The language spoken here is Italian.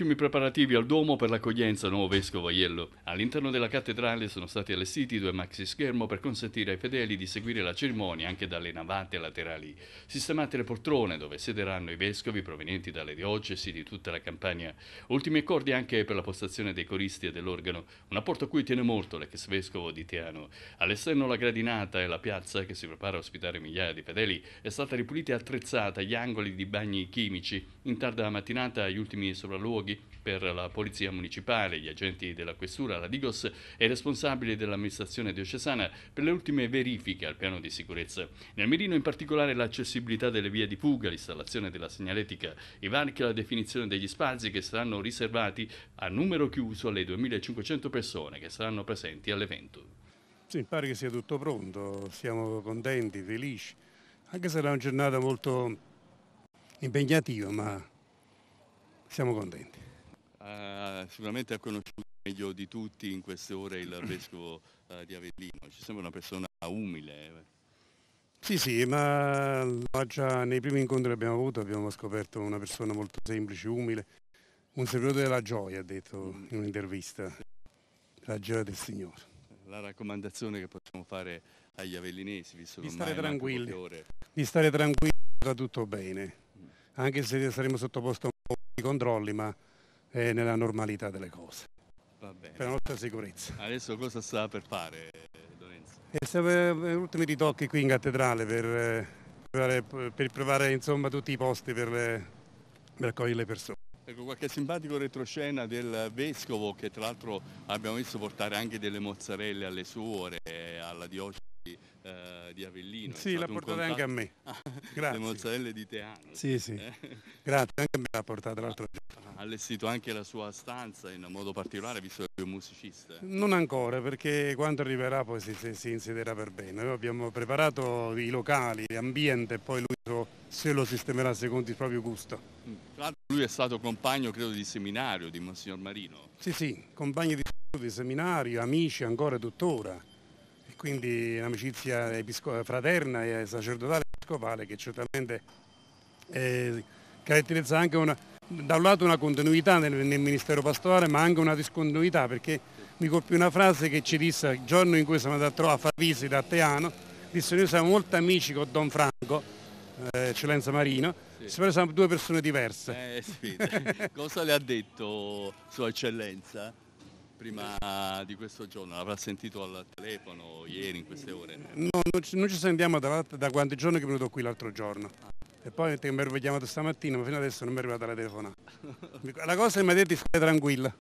ultimi preparativi al Duomo per l'accoglienza del nuovo vescovo Aiello. All'interno della cattedrale sono stati allestiti due maxi schermo per consentire ai fedeli di seguire la cerimonia anche dalle navate laterali. Sistemate le poltrone dove siederanno i vescovi provenienti dalle diocesi di tutta la campagna. Ultimi accordi anche per la postazione dei coristi e dell'organo, un apporto a cui tiene molto l'ex vescovo di Teano. All'esterno la gradinata e la piazza che si prepara a ospitare migliaia di fedeli è stata ripulita e attrezzata, gli angoli di bagni chimici. In tarda mattinata gli ultimi sopralluoghi luoghi per la Polizia Municipale, gli agenti della Questura, la Digos e i responsabili dell'amministrazione diocesana per le ultime verifiche al piano di sicurezza. Nel mirino in particolare l'accessibilità delle vie di fuga, l'installazione della segnaletica, i varchi e la definizione degli spazi che saranno riservati a numero chiuso alle 2500 persone che saranno presenti all'evento. Sì, pare che sia tutto pronto, siamo contenti, felici, anche se sarà una giornata molto impegnativa, ma siamo contenti. Uh, sicuramente ha conosciuto meglio di tutti in queste ore il vescovo uh, di Avellino, ci sembra una persona umile. Eh. Sì, sì, ma già nei primi incontri che abbiamo avuto abbiamo scoperto una persona molto semplice, umile, un servitore della gioia, ha detto in un'intervista, la gioia del Signore. La raccomandazione che possiamo fare agli avellinesi, visto che di stare tranquilli, di stare tranquilli, va tutto bene, anche se saremo sottoposti a un i controlli, ma è nella normalità delle cose. Per la nostra sicurezza. Adesso cosa sta per fare Lorenzo? E sta gli ultimi ritocchi qui in cattedrale per, eh, per, per provare insomma, tutti i posti per, eh, per accogliere le persone. Ecco, qualche simpatico retroscena del vescovo che tra l'altro abbiamo visto portare anche delle mozzarelle alle suore, eh, alla diocesi eh, di Avellino. Sì, l'ha portata anche a me. Grazie. Le mozzarelle di Teano. Sì, sì. Eh? Grazie, anche a me l'ha portata l'altro giorno. Ha allestito anche la sua stanza in modo particolare, visto che è un musicista. Non ancora, perché quando arriverà poi si, si, si insiderà per bene. Noi abbiamo preparato i locali, l'ambiente, e poi lui se lo sistemerà secondo il proprio gusto. Mm. Tra lui è stato compagno, credo, di seminario di Monsignor Marino. Sì, sì, compagno di seminario, amici ancora tuttora quindi un'amicizia fraterna e sacerdotale episcopale che certamente eh, caratterizza anche una, da un lato una continuità nel, nel, ministero pastorale ma anche una discontinuità perché mi colpì una frase che ci disse il giorno in cui siamo andati a fare visita a Teano, disse noi siamo molto amici con Don Franco, eh, eccellenza Marino, sì. però siamo due persone diverse. Eh, sì. Cosa le ha detto sua eccellenza? prima di questo giorno? L'avrà sentito al telefono ieri, in queste ore? No, non ci, non ci sentiamo da, da quanti giorni che è venuto qui l'altro giorno. Ah. E poi mi ero chiamato stamattina, ma fino adesso non mi è arrivata la telefonata. La cosa che mi ha detto di stare tranquilla.